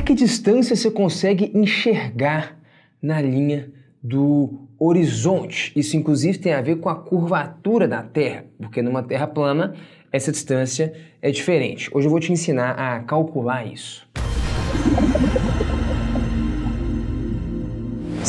Até que distância você consegue enxergar na linha do horizonte? Isso, inclusive, tem a ver com a curvatura da Terra, porque numa Terra plana essa distância é diferente. Hoje eu vou te ensinar a calcular isso.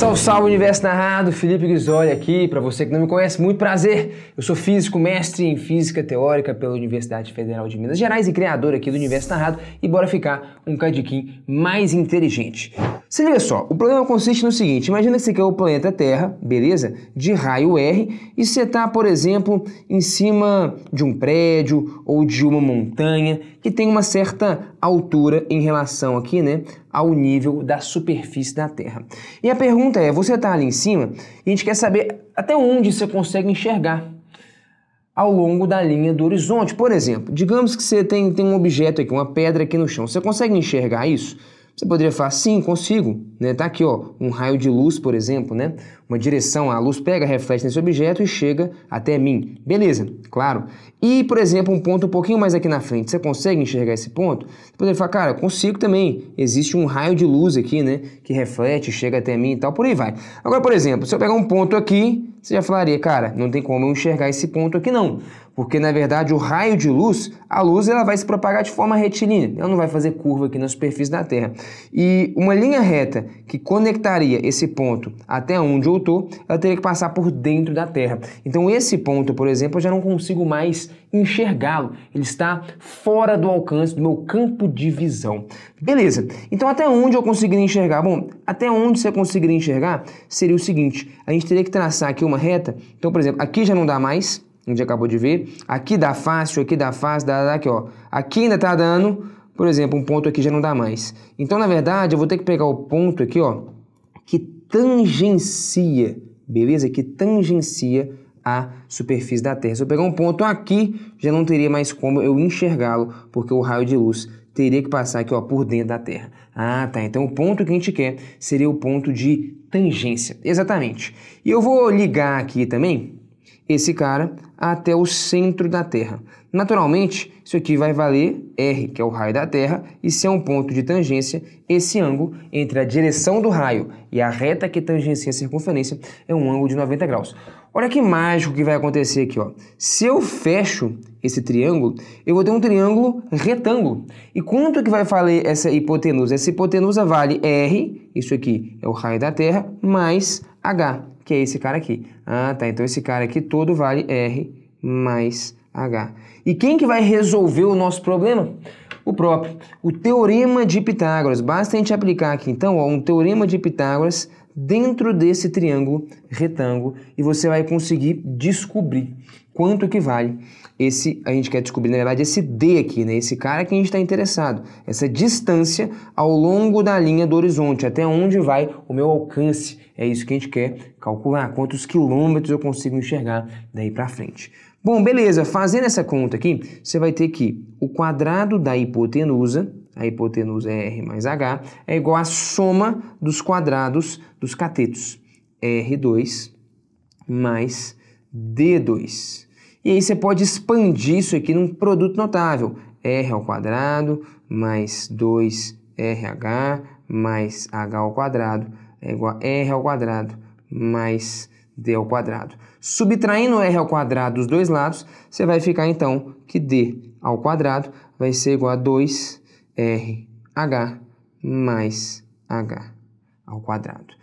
Salve, salve Universo Narrado, Felipe Grisoli aqui. Para você que não me conhece, muito prazer. Eu sou físico, mestre em física teórica pela Universidade Federal de Minas Gerais e criador aqui do Universo Narrado. E bora ficar um cadiquim mais inteligente. Se liga só, o problema consiste no seguinte: imagina que você quer o planeta Terra, beleza? De raio R, e você está, por exemplo, em cima de um prédio ou de uma montanha que tem uma certa altura em relação aqui, né, ao nível da superfície da Terra. E a pergunta é: você está ali em cima e a gente quer saber até onde você consegue enxergar ao longo da linha do horizonte. Por exemplo, digamos que você tem, tem um objeto aqui, uma pedra aqui no chão, você consegue enxergar isso? Você poderia falar, sim, consigo, né? Tá aqui, ó, um raio de luz, por exemplo, né? uma direção, a luz pega, reflete nesse objeto e chega até mim. Beleza, claro. E, por exemplo, um ponto um pouquinho mais aqui na frente, você consegue enxergar esse ponto? você pode falar cara, consigo também. Existe um raio de luz aqui, né, que reflete, chega até mim e tal, por aí vai. Agora, por exemplo, se eu pegar um ponto aqui, você já falaria, cara, não tem como eu enxergar esse ponto aqui não, porque na verdade o raio de luz, a luz ela vai se propagar de forma retilínea, ela não vai fazer curva aqui na superfície da Terra. E uma linha reta que conectaria esse ponto até onde eu agricultor, ela teria que passar por dentro da terra. Então esse ponto, por exemplo, eu já não consigo mais enxergá-lo. Ele está fora do alcance do meu campo de visão. Beleza. Então até onde eu conseguiria enxergar? Bom, até onde você conseguiria enxergar seria o seguinte, a gente teria que traçar aqui uma reta. Então, por exemplo, aqui já não dá mais, a gente acabou de ver. Aqui dá fácil, aqui dá fácil, dá, dá aqui, ó. Aqui ainda está dando, por exemplo, um ponto aqui já não dá mais. Então, na verdade, eu vou ter que pegar o ponto aqui, ó, que tangencia, beleza? Que tangencia a superfície da Terra. Se eu pegar um ponto aqui, já não teria mais como eu enxergá-lo, porque o raio de luz teria que passar aqui ó, por dentro da Terra. Ah, tá. Então o ponto que a gente quer seria o ponto de tangência. Exatamente. E eu vou ligar aqui também esse cara até o centro da Terra. Naturalmente, isso aqui vai valer R, que é o raio da Terra, e se é um ponto de tangência, esse ângulo entre a direção do raio e a reta que tangencia a circunferência é um ângulo de 90 graus. Olha que mágico que vai acontecer aqui. Ó. Se eu fecho esse triângulo, eu vou ter um triângulo retângulo. E quanto que vai valer essa hipotenusa? Essa hipotenusa vale R, isso aqui é o raio da Terra, mais H que é esse cara aqui. Ah, tá. Então esse cara aqui todo vale R mais H. E quem que vai resolver o nosso problema? O próprio. O teorema de Pitágoras. Basta a gente aplicar aqui, então, ó, um teorema de Pitágoras dentro desse triângulo retângulo e você vai conseguir descobrir quanto que vale esse, a gente quer descobrir, na verdade, esse D aqui, né? Esse cara que a gente está interessado. Essa distância ao longo da linha do horizonte, até onde vai o meu alcance. É isso que a gente quer calcular, quantos quilômetros eu consigo enxergar daí para frente. Bom, beleza, fazendo essa conta aqui, você vai ter que o quadrado da hipotenusa a hipotenusa é R mais H, é igual à soma dos quadrados dos catetos, R2 mais D2. E aí você pode expandir isso aqui num produto notável, R ao quadrado mais 2RH mais H ao quadrado é igual a R ao quadrado mais D ao quadrado. Subtraindo R ao quadrado dos dois lados, você vai ficar então que D ao quadrado vai ser igual a 2 R H mais H ao quadrado.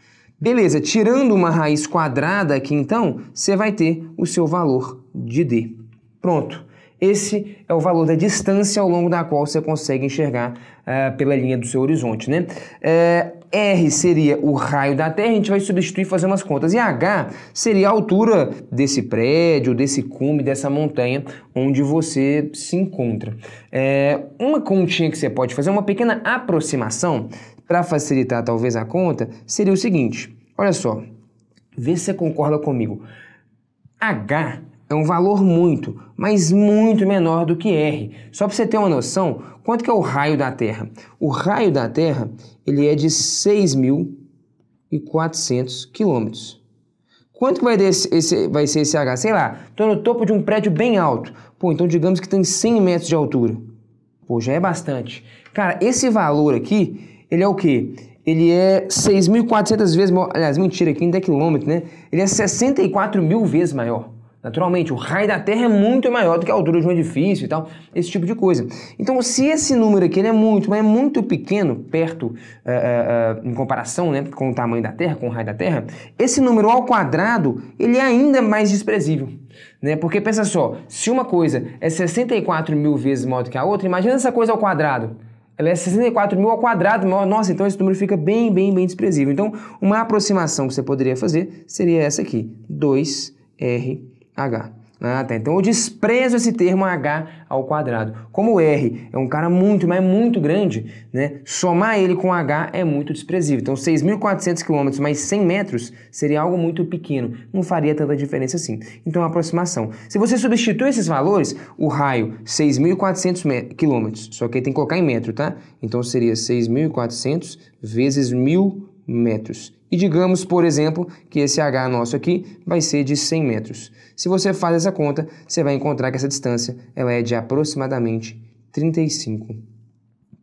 Beleza, tirando uma raiz quadrada aqui então, você vai ter o seu valor de D. Pronto. Esse é o valor da distância ao longo da qual você consegue enxergar uh, pela linha do seu horizonte. Né? Eh, R seria o raio da Terra, a gente vai substituir fazer umas contas. E H seria a altura desse prédio, desse cume, dessa montanha onde você se encontra. É, uma continha que você pode fazer, uma pequena aproximação, para facilitar talvez a conta, seria o seguinte: olha só, vê se você concorda comigo. H é um valor muito, mas muito menor do que R. Só para você ter uma noção, quanto que é o raio da Terra? O raio da Terra ele é de 6.400 quilômetros. Quanto que vai, desse, esse, vai ser esse H? Sei lá, estou no topo de um prédio bem alto. Pô, então digamos que tem 100 metros de altura. Pô, já é bastante. Cara, esse valor aqui, ele é o quê? ele é 6.400 vezes maior. Aliás, mentira, aqui ainda é quilômetro, né? Ele é 64 mil vezes maior. Naturalmente, o raio da Terra é muito maior do que a altura de um edifício e tal, esse tipo de coisa. Então, se esse número aqui é muito, mas é muito pequeno, perto, uh, uh, em comparação né, com o tamanho da Terra, com o raio da Terra, esse número ao quadrado, ele é ainda mais desprezível. Né? Porque pensa só, se uma coisa é 64 mil vezes maior do que a outra, imagina essa coisa ao quadrado ela é 64 mil ao quadrado maior. Nossa, então esse número fica bem, bem, bem desprezível. Então, uma aproximação que você poderia fazer seria essa aqui, 2R H. Ah, tá. Então eu desprezo esse termo h ao quadrado. Como o r é um cara muito, mas muito grande, né? somar ele com h é muito desprezível. Então 6.400 km mais 100 metros seria algo muito pequeno. Não faria tanta diferença assim. Então é aproximação. Se você substitui esses valores, o raio 6.400 km, só que aí tem que colocar em metro, tá? Então seria 6.400 vezes 1.000 metros. E digamos, por exemplo, que esse H nosso aqui vai ser de 100 metros. Se você faz essa conta, você vai encontrar que essa distância ela é de aproximadamente 35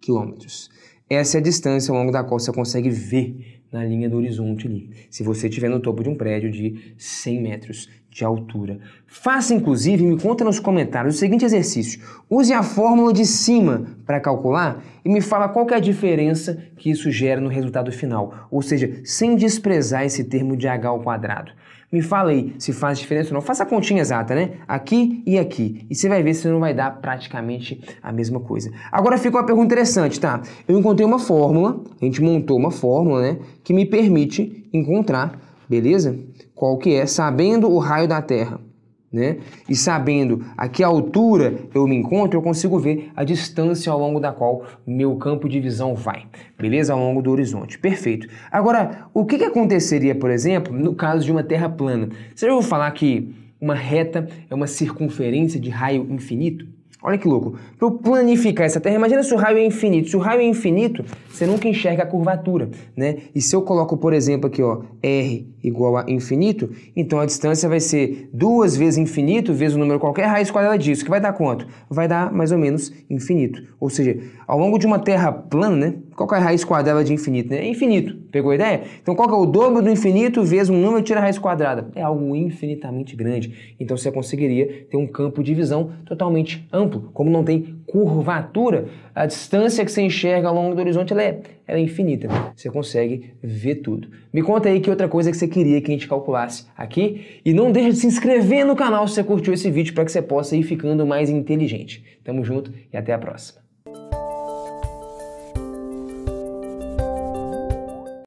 quilômetros. Essa é a distância ao longo da qual você consegue ver na linha do horizonte ali. Se você estiver no topo de um prédio de 100 metros, de altura. Faça, inclusive, me conta nos comentários o seguinte exercício. Use a fórmula de cima para calcular e me fala qual é a diferença que isso gera no resultado final. Ou seja, sem desprezar esse termo de h ao quadrado. Me fala aí se faz diferença ou não. Faça a continha exata, né? Aqui e aqui. E você vai ver se não vai dar praticamente a mesma coisa. Agora fica uma pergunta interessante, tá? Eu encontrei uma fórmula, a gente montou uma fórmula, né? Que me permite encontrar beleza? Qual que é? Sabendo o raio da Terra, né? E sabendo a que altura eu me encontro, eu consigo ver a distância ao longo da qual meu campo de visão vai, beleza? Ao longo do horizonte. Perfeito. Agora, o que, que aconteceria, por exemplo, no caso de uma Terra plana? Você já ouviu falar que uma reta é uma circunferência de raio infinito? Olha que louco. Para eu planificar essa Terra, imagina se o raio é infinito. Se o raio é infinito, você nunca enxerga a curvatura, né? E se eu coloco, por exemplo, aqui, ó, R igual a infinito, então a distância vai ser duas vezes infinito vezes o número qualquer raiz quadrada disso, que vai dar quanto? Vai dar mais ou menos infinito. Ou seja, ao longo de uma Terra plana, né? Qual é a raiz quadrada de infinito? Né? É infinito, pegou a ideia? Então qual é o dobro do infinito vezes um número tira a raiz quadrada? É algo infinitamente grande. Então você conseguiria ter um campo de visão totalmente amplo. Como não tem curvatura, a distância que você enxerga ao longo do horizonte ela é, ela é infinita. Você consegue ver tudo. Me conta aí que outra coisa que você queria que a gente calculasse aqui. E não deixe de se inscrever no canal se você curtiu esse vídeo para que você possa ir ficando mais inteligente. Tamo junto e até a próxima.